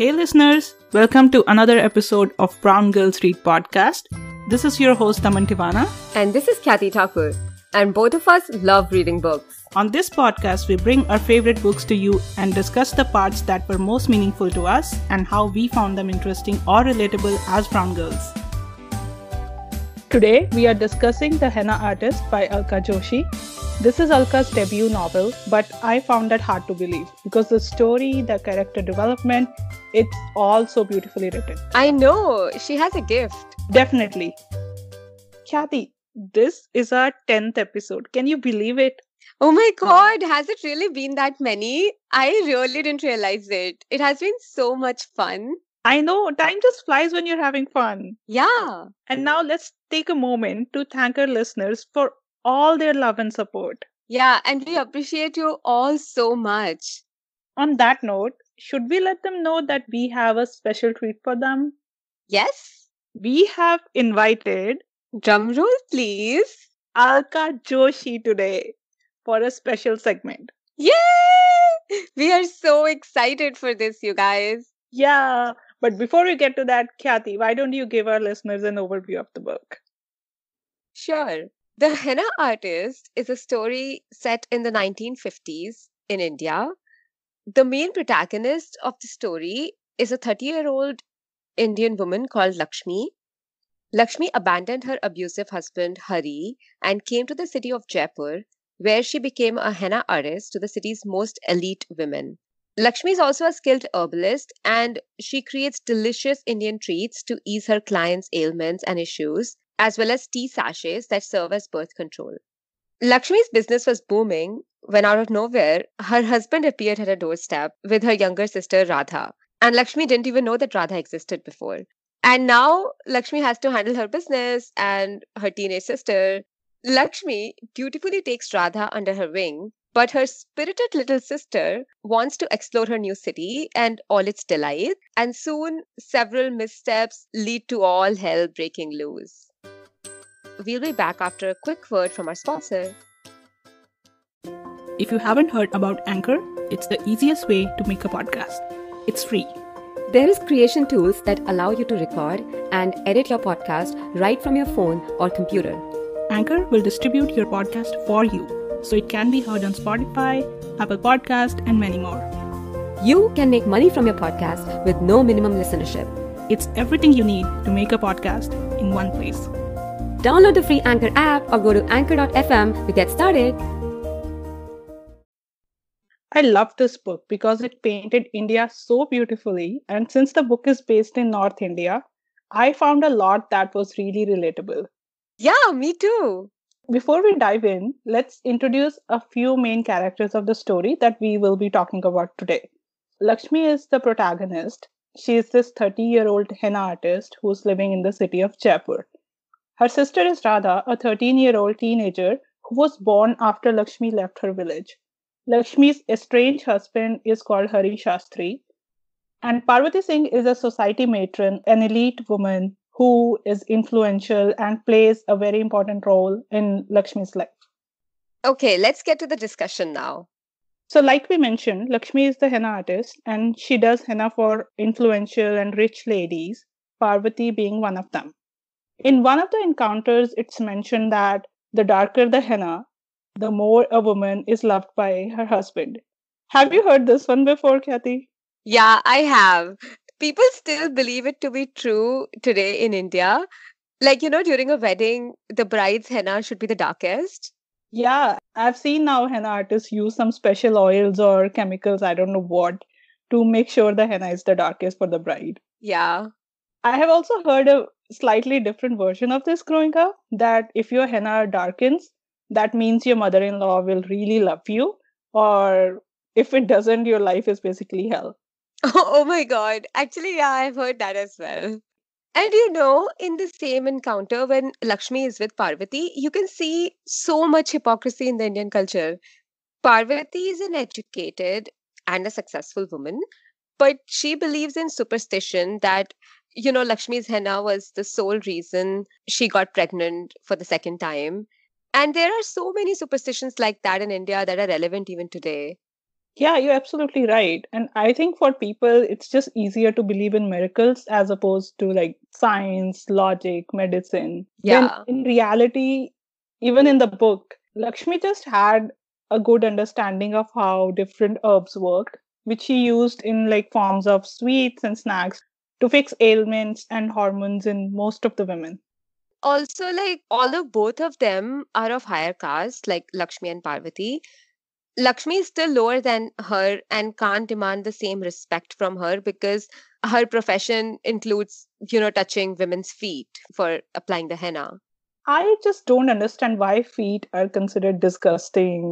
Hey, listeners, welcome to another episode of Brown Girl Street podcast. This is your host, Taman Tivana. And this is Kathy Thakur. And both of us love reading books. On this podcast, we bring our favorite books to you and discuss the parts that were most meaningful to us and how we found them interesting or relatable as brown girls. Today, we are discussing The Henna Artist by Alka Joshi, this is Alka's debut novel, but I found it hard to believe because the story, the character development, it's all so beautifully written. I know. She has a gift. Definitely. Kathy, this is our 10th episode. Can you believe it? Oh my God, has it really been that many? I really didn't realize it. It has been so much fun. I know, time just flies when you're having fun. Yeah. And now let's take a moment to thank our listeners for all their love and support. Yeah, and we appreciate you all so much. On that note, should we let them know that we have a special treat for them? Yes. We have invited, drumroll please, Alka Joshi today for a special segment. Yay! We are so excited for this, you guys. Yeah. But before we get to that, Kathy, why don't you give our listeners an overview of the book? Sure. The henna artist is a story set in the 1950s in India the main protagonist of the story is a 30 year old Indian woman called Lakshmi. Lakshmi abandoned her abusive husband Hari and came to the city of Jaipur, where she became a henna artist to the city's most elite women. Lakshmi is also a skilled herbalist and she creates delicious Indian treats to ease her clients' ailments and issues, as well as tea sachets that serve as birth control. Lakshmi's business was booming when, out of nowhere, her husband appeared at her doorstep with her younger sister Radha. And Lakshmi didn't even know that Radha existed before. And now Lakshmi has to handle her business and her teenage sister. Lakshmi dutifully takes Radha under her wing, but her spirited little sister wants to explore her new city and all its delights. And soon, several missteps lead to all hell breaking loose. We'll be back after a quick word from our sponsor. If you haven't heard about Anchor, it's the easiest way to make a podcast. It's free. There is creation tools that allow you to record and edit your podcast right from your phone or computer. Anchor will distribute your podcast for you so it can be heard on Spotify, Apple Podcast and many more. You can make money from your podcast with no minimum listenership. It's everything you need to make a podcast in one place. Download the free Anchor app or go to anchor.fm to get started. I love this book because it painted India so beautifully, and since the book is based in North India, I found a lot that was really relatable. Yeah, me too. Before we dive in, let's introduce a few main characters of the story that we will be talking about today. Lakshmi is the protagonist. She is this 30 year old henna artist who's living in the city of Jaipur. Her sister is Radha, a 13 year old teenager who was born after Lakshmi left her village. Lakshmi's estranged husband is called Hari Shastri. And Parvati Singh is a society matron, an elite woman who is influential and plays a very important role in Lakshmi's life. Okay, let's get to the discussion now. So, like we mentioned, Lakshmi is the henna artist and she does henna for influential and rich ladies, Parvati being one of them. In one of the encounters, it's mentioned that the darker the henna, the more a woman is loved by her husband. Have you heard this one before, Kathy? Yeah, I have. People still believe it to be true today in India. Like, you know, during a wedding, the bride's henna should be the darkest. Yeah, I've seen now henna artists use some special oils or chemicals, I don't know what, to make sure the henna is the darkest for the bride. Yeah. I have also heard a slightly different version of this growing up that if your henna darkens, that means your mother in law will really love you, or if it doesn't, your life is basically hell. Oh, my god. Actually, yeah, I've heard that as well. And you know, in the same encounter when Lakshmi is with Parvati, you can see so much hypocrisy in the Indian culture. Parvati is an educated and a successful woman, but she believes in superstition that you know, Lakshmi's henna was the sole reason she got pregnant for the second time. And there are so many superstitions like that in India that are relevant even today. Yeah, you're absolutely right. And I think for people, it's just easier to believe in miracles as opposed to like science, logic, medicine. Yeah. in reality, even in the book, Lakshmi just had a good understanding of how different herbs work, which she used in like forms of sweets and snacks to fix ailments and hormones in most of the women also like although both of them are of higher caste like lakshmi and parvati lakshmi is still lower than her and can't demand the same respect from her because her profession includes you know touching women's feet for applying the henna i just don't understand why feet are considered disgusting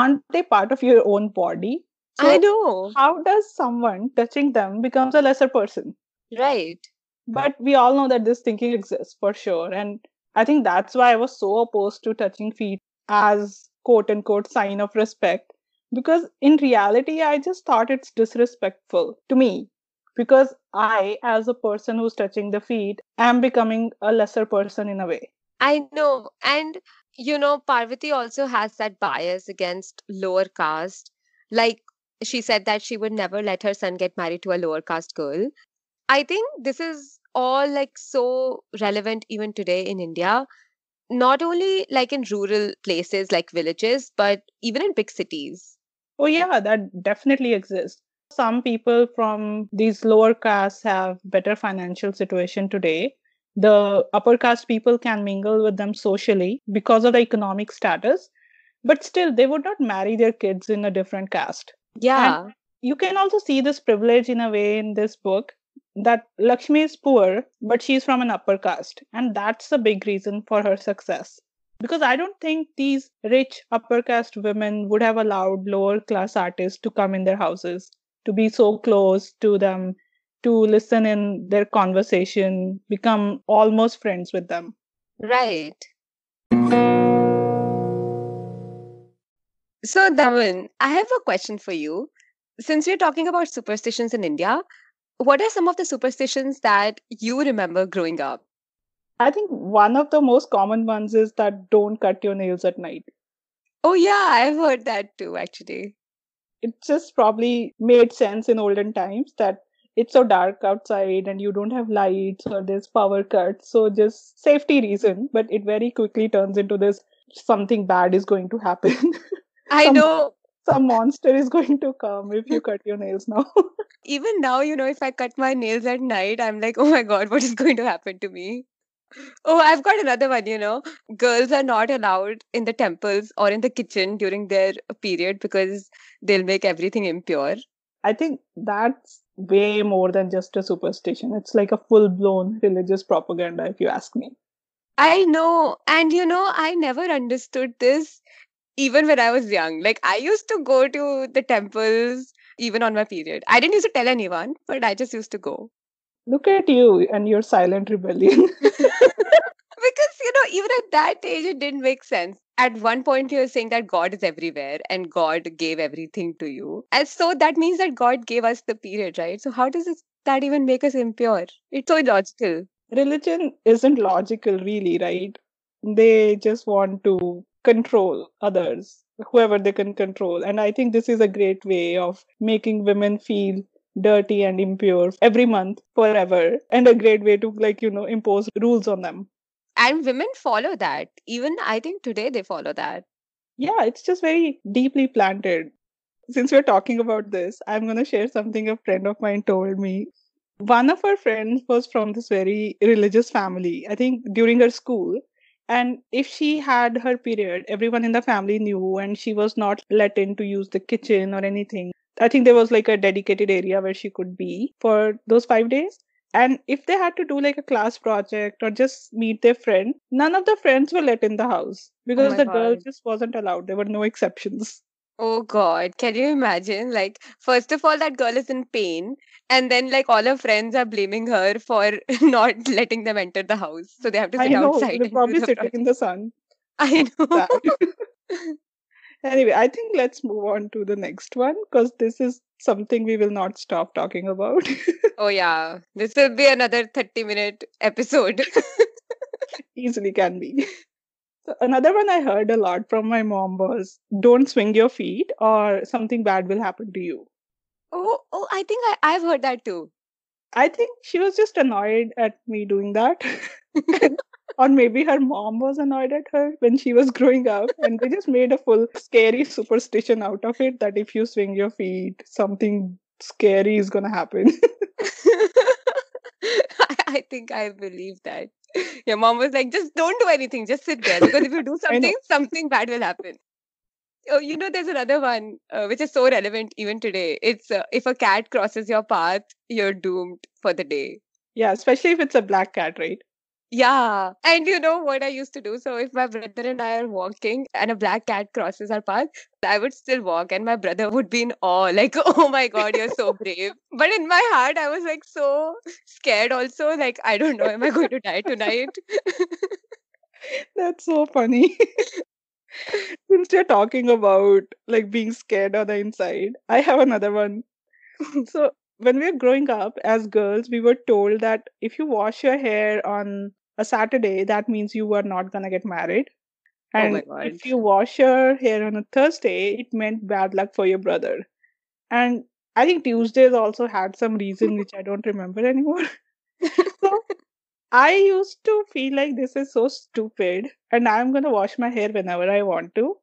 aren't they part of your own body so i know how does someone touching them becomes a lesser person Right. But we all know that this thinking exists for sure. And I think that's why I was so opposed to touching feet as quote unquote sign of respect. Because in reality, I just thought it's disrespectful to me. Because I, as a person who's touching the feet, am becoming a lesser person in a way. I know. And, you know, Parvati also has that bias against lower caste. Like she said that she would never let her son get married to a lower caste girl. I think this is all like so relevant even today in India, not only like in rural places like villages, but even in big cities. Oh, yeah, that definitely exists. Some people from these lower castes have better financial situation today. The upper caste people can mingle with them socially because of the economic status, but still they would not marry their kids in a different caste. Yeah. And you can also see this privilege in a way in this book that Lakshmi is poor, but she's from an upper caste. And that's a big reason for her success. Because I don't think these rich upper caste women would have allowed lower class artists to come in their houses, to be so close to them, to listen in their conversation, become almost friends with them. Right. So, Daman, I have a question for you. Since we're talking about superstitions in India, what are some of the superstitions that you remember growing up? I think one of the most common ones is that don't cut your nails at night. Oh, yeah, I've heard that too, actually. It just probably made sense in olden times that it's so dark outside and you don't have lights or there's power cuts. So, just safety reason, but it very quickly turns into this something bad is going to happen. I know some monster is going to come if you cut your nails now. Even now, you know, if I cut my nails at night, I'm like, oh my God, what is going to happen to me? Oh, I've got another one, you know. Girls are not allowed in the temples or in the kitchen during their period because they'll make everything impure. I think that's way more than just a superstition. It's like a full blown religious propaganda, if you ask me. I know. And you know, I never understood this even when I was young. Like I used to go to the temples even on my period. I didn't used to tell anyone, but I just used to go. Look at you and your silent rebellion. because you know even at that age it didn't make sense at one point you're saying that god is everywhere and god gave everything to you and so that means that god gave us the period right so how does that even make us impure it's so illogical religion isn't logical really right they just want to control others, whoever they can control. And I think this is a great way of making women feel dirty and impure every month forever and a great way to like you know impose rules on them and women follow that even i think today they follow that yeah it's just very deeply planted since we're talking about this i'm going to share something a friend of mine told me one of her friends was from this very religious family i think during her school and if she had her period, everyone in the family knew, and she was not let in to use the kitchen or anything. I think there was like a dedicated area where she could be for those five days. And if they had to do like a class project or just meet their friend, none of the friends were let in the house oh because oh the God. girl just wasn't allowed. There were no exceptions. Oh God, can you imagine? Like, first of all, that girl is in pain, and then like all her friends are blaming her for not letting them enter the house, so they have to sit I know, outside. They're probably sitting project. in the sun. I know. anyway, I think let's move on to the next one because this is something we will not stop talking about. oh yeah, this will be another thirty-minute episode. Easily can be. So another one I heard a lot from my mom was don't swing your feet or something bad will happen to you. Oh, oh I think I, I've heard that too. I think she was just annoyed at me doing that. or maybe her mom was annoyed at her when she was growing up and they just made a full scary superstition out of it that if you swing your feet something scary is going to happen I think I believe that. Your mom was like, just don't do anything, just sit there. Because if you do something, something bad will happen. Oh, you know, there's another one uh, which is so relevant even today. It's uh, if a cat crosses your path, you're doomed for the day. Yeah, especially if it's a black cat, right? Yeah. And you know what I used to do? So if my brother and I are walking and a black cat crosses our path, I would still walk and my brother would be in awe, like, oh my God, you're so brave. But in my heart, I was like so scared also. Like, I don't know, am I going to die tonight? That's so funny. Since you're talking about like being scared on the inside, I have another one. so when we were growing up as girls, we were told that if you wash your hair on a Saturday, that means you were not gonna get married. Oh and oh if you wash your hair on a Thursday, it meant bad luck for your brother. And I think Tuesdays also had some reason which I don't remember anymore. so I used to feel like this is so stupid and I'm gonna wash my hair whenever I want to.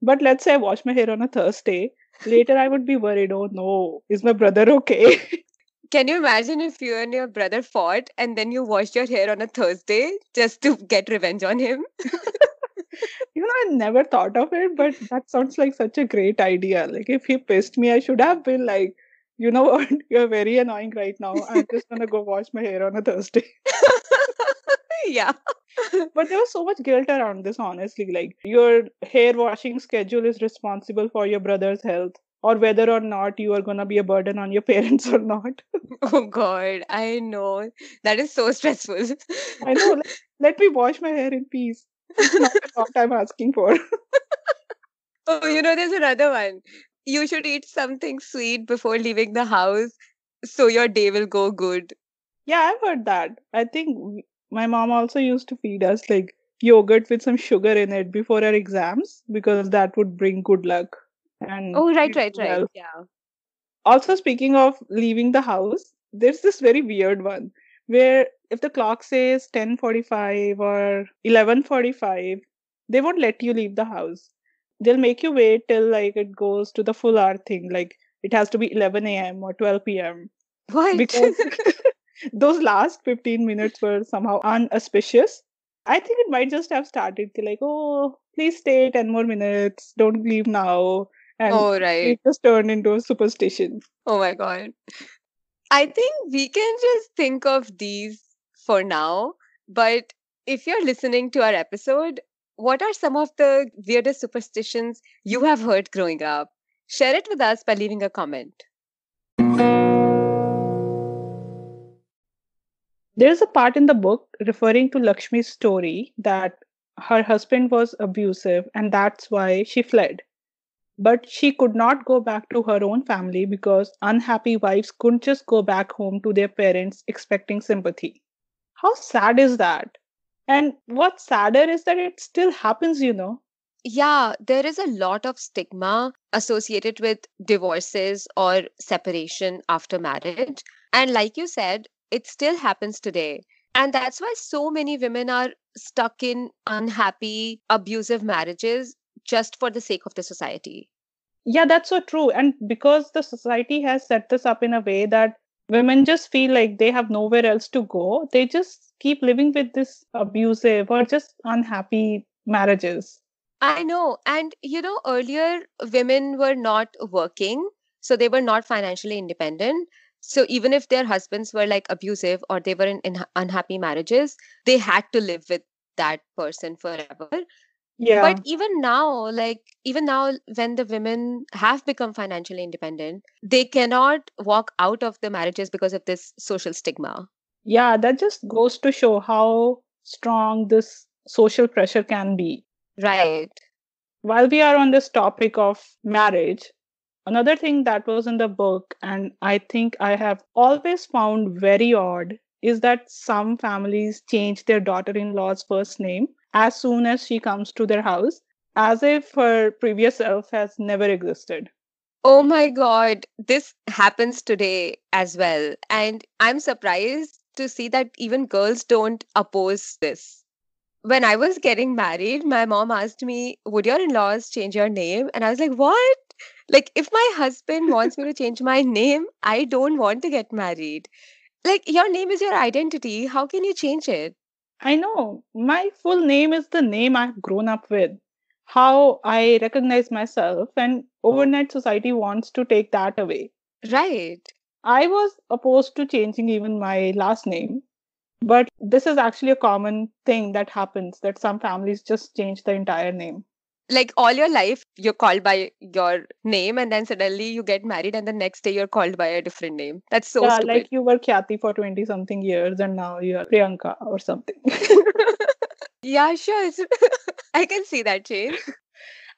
But let's say I wash my hair on a Thursday Later, I would be worried oh no, is my brother okay? Can you imagine if you and your brother fought and then you washed your hair on a Thursday just to get revenge on him? you know, I never thought of it, but that sounds like such a great idea. Like, if he pissed me, I should have been like, you know what, you're very annoying right now. I'm just gonna go wash my hair on a Thursday. yeah but there was so much guilt around this honestly like your hair washing schedule is responsible for your brother's health or whether or not you are going to be a burden on your parents or not oh god i know that is so stressful i know let, let me wash my hair in peace it's not what i'm asking for oh you know there's another one you should eat something sweet before leaving the house so your day will go good yeah, I've heard that. I think my mom also used to feed us like yogurt with some sugar in it before our exams because that would bring good luck and oh right right right yeah also speaking of leaving the house there's this very weird one where if the clock says 10:45 or 11:45 they won't let you leave the house they'll make you wait till like it goes to the full hour thing like it has to be 11 a.m or 12 p.m what because those last 15 minutes were somehow unauspicious. I think it might just have started like, oh, please stay 10 more minutes, don't leave now. And oh, right. it just turned into a superstition. Oh my God. I think we can just think of these for now. But if you're listening to our episode, what are some of the weirdest superstitions you have heard growing up? Share it with us by leaving a comment. There's a part in the book referring to Lakshmi's story that her husband was abusive and that's why she fled. But she could not go back to her own family because unhappy wives couldn't just go back home to their parents expecting sympathy. How sad is that? And what's sadder is that it still happens, you know. Yeah, there is a lot of stigma associated with divorces or separation after marriage. And like you said, it still happens today. And that's why so many women are stuck in unhappy, abusive marriages just for the sake of the society. Yeah, that's so true. And because the society has set this up in a way that women just feel like they have nowhere else to go, they just keep living with this abusive or just unhappy marriages. I know. And, you know, earlier women were not working, so they were not financially independent. So even if their husbands were like abusive or they were in, in unhappy marriages, they had to live with that person forever. Yeah. But even now, like even now when the women have become financially independent, they cannot walk out of the marriages because of this social stigma. Yeah, that just goes to show how strong this social pressure can be. Right. While we are on this topic of marriage, Another thing that was in the book, and I think I have always found very odd, is that some families change their daughter in law's first name as soon as she comes to their house, as if her previous self has never existed. Oh my God, this happens today as well. And I'm surprised to see that even girls don't oppose this. When I was getting married, my mom asked me, Would your in laws change your name? And I was like, What? Like, if my husband wants me to change my name, I don't want to get married. Like, your name is your identity. How can you change it? I know. My full name is the name I've grown up with, how I recognize myself, and overnight society wants to take that away. Right. I was opposed to changing even my last name, but this is actually a common thing that happens that some families just change the entire name like all your life you're called by your name and then suddenly you get married and the next day you're called by a different name that's so yeah, stupid. like you were kathy for 20 something years and now you're Priyanka or something yeah sure i can see that change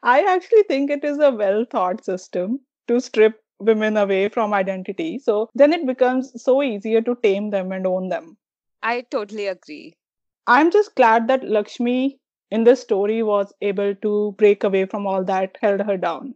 i actually think it is a well thought system to strip women away from identity so then it becomes so easier to tame them and own them i totally agree i'm just glad that lakshmi in this story was able to break away from all that held her down.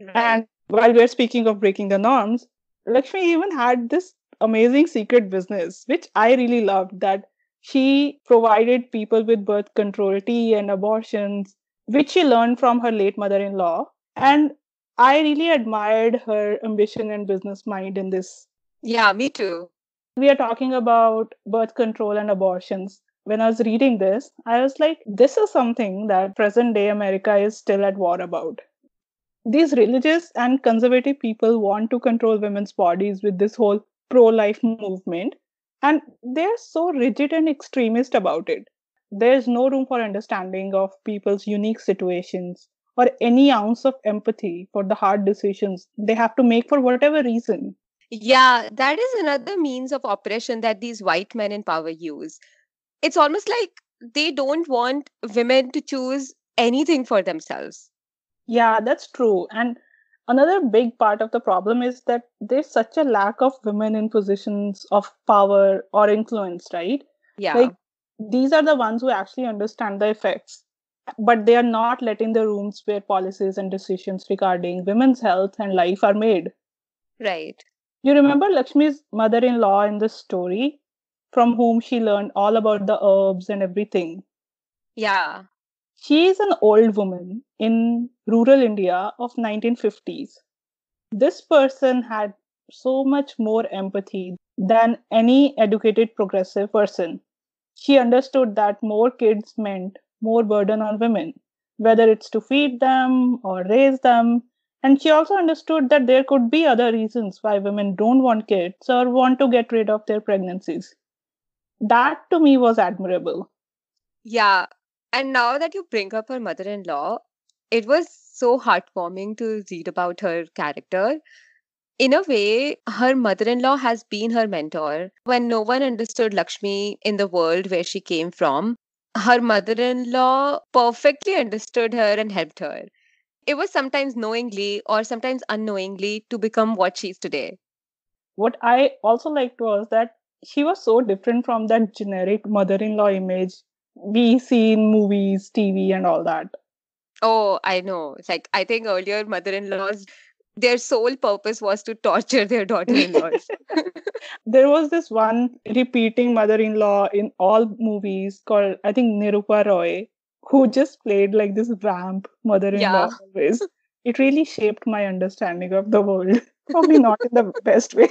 Right. And while we're speaking of breaking the norms, Lakshmi even had this amazing secret business, which I really loved that she provided people with birth control tea and abortions, which she learned from her late mother in law. And I really admired her ambition and business mind in this. Yeah, me too. We are talking about birth control and abortions when I was reading this, I was like, this is something that present day America is still at war about. These religious and conservative people want to control women's bodies with this whole pro life movement, and they're so rigid and extremist about it. There's no room for understanding of people's unique situations or any ounce of empathy for the hard decisions they have to make for whatever reason. Yeah, that is another means of oppression that these white men in power use it's almost like they don't want women to choose anything for themselves. Yeah, that's true. And another big part of the problem is that there's such a lack of women in positions of power or influence, right? Yeah. Like these are the ones who actually understand the effects, but they are not let in the rooms where policies and decisions regarding women's health and life are made. Right. You remember Lakshmi's mother in law in this story? from whom she learned all about the herbs and everything. Yeah. She is an old woman in rural India of 1950s. This person had so much more empathy than any educated progressive person. She understood that more kids meant more burden on women, whether it's to feed them or raise them. And she also understood that there could be other reasons why women don't want kids or want to get rid of their pregnancies that to me was admirable. Yeah. And now that you bring up her mother in law, it was so heartwarming to read about her character. In a way, her mother in law has been her mentor. When no one understood Lakshmi in the world where she came from, her mother in law perfectly understood her and helped her. It was sometimes knowingly or sometimes unknowingly to become what she is today. What I also liked was that she was so different from that generic mother-in-law image we see in movies, TV, and all that. Oh, I know. Like I think earlier, mother-in-laws, their sole purpose was to torture their daughter-in-laws. there was this one repeating mother-in-law in all movies called I think Nirupa Roy, who just played like this vamp mother-in-law yeah. always. It really shaped my understanding of the world. Probably not in the best way.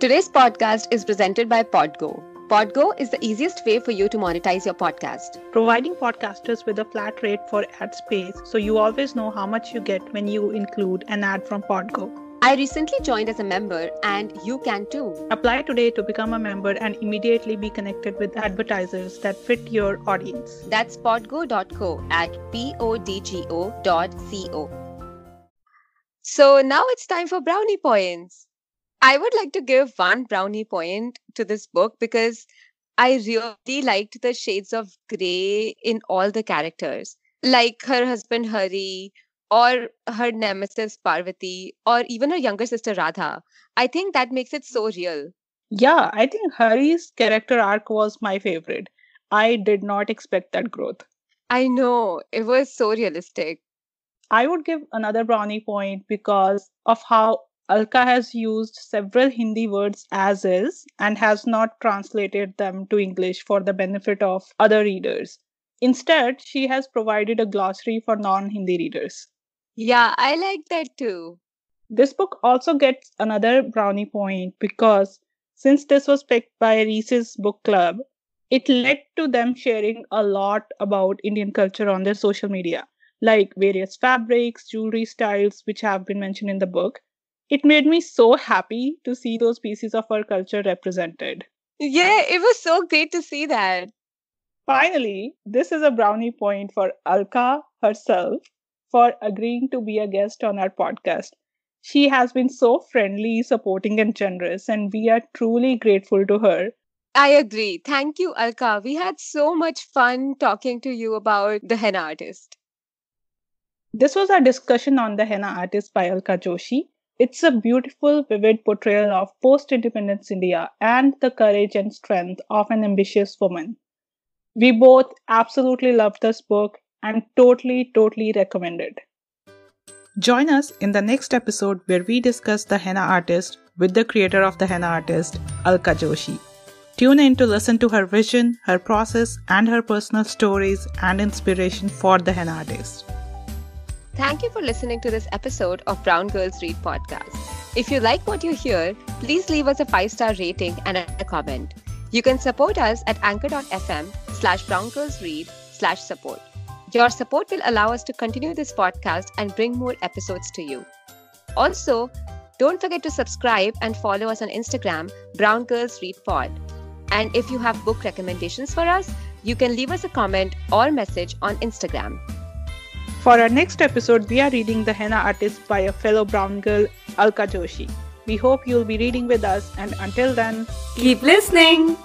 Today's podcast is presented by Podgo. Podgo is the easiest way for you to monetize your podcast. Providing podcasters with a flat rate for ad space so you always know how much you get when you include an ad from Podgo. I recently joined as a member, and you can too. Apply today to become a member and immediately be connected with advertisers that fit your audience. That's podgo.co at podgo.co. So now it's time for brownie points. I would like to give one brownie point to this book because I really liked the shades of grey in all the characters, like her husband Hari, or her nemesis Parvati, or even her younger sister Radha. I think that makes it so real. Yeah, I think Hari's character arc was my favorite. I did not expect that growth. I know, it was so realistic. I would give another brownie point because of how Alka has used several Hindi words as is and has not translated them to English for the benefit of other readers. Instead, she has provided a glossary for non Hindi readers. Yeah, I like that too. This book also gets another brownie point because since this was picked by Reese's book club, it led to them sharing a lot about Indian culture on their social media, like various fabrics, jewelry styles, which have been mentioned in the book it made me so happy to see those pieces of our culture represented. Yeah, it was so great to see that. Finally, this is a brownie point for Alka herself for agreeing to be a guest on our podcast. She has been so friendly, supporting, and generous, and we are truly grateful to her. I agree. Thank you, Alka. We had so much fun talking to you about the henna artist. This was our discussion on the henna artist by Alka Joshi. It's a beautiful, vivid portrayal of post independence India and the courage and strength of an ambitious woman. We both absolutely love this book and totally, totally recommend it. Join us in the next episode where we discuss the henna artist with the creator of the henna artist, Alka Joshi. Tune in to listen to her vision, her process, and her personal stories and inspiration for the henna artist. Thank you for listening to this episode of Brown Girls Read podcast. If you like what you hear, please leave us a five star rating and a comment. You can support us at anchor.fm slash browngirlsread slash support. Your support will allow us to continue this podcast and bring more episodes to you. Also, don't forget to subscribe and follow us on Instagram, Brown Girls Read Pod. And if you have book recommendations for us, you can leave us a comment or message on Instagram. For our next episode, we are reading The Henna Artist by a fellow brown girl, Alka Joshi. We hope you'll be reading with us, and until then, keep listening!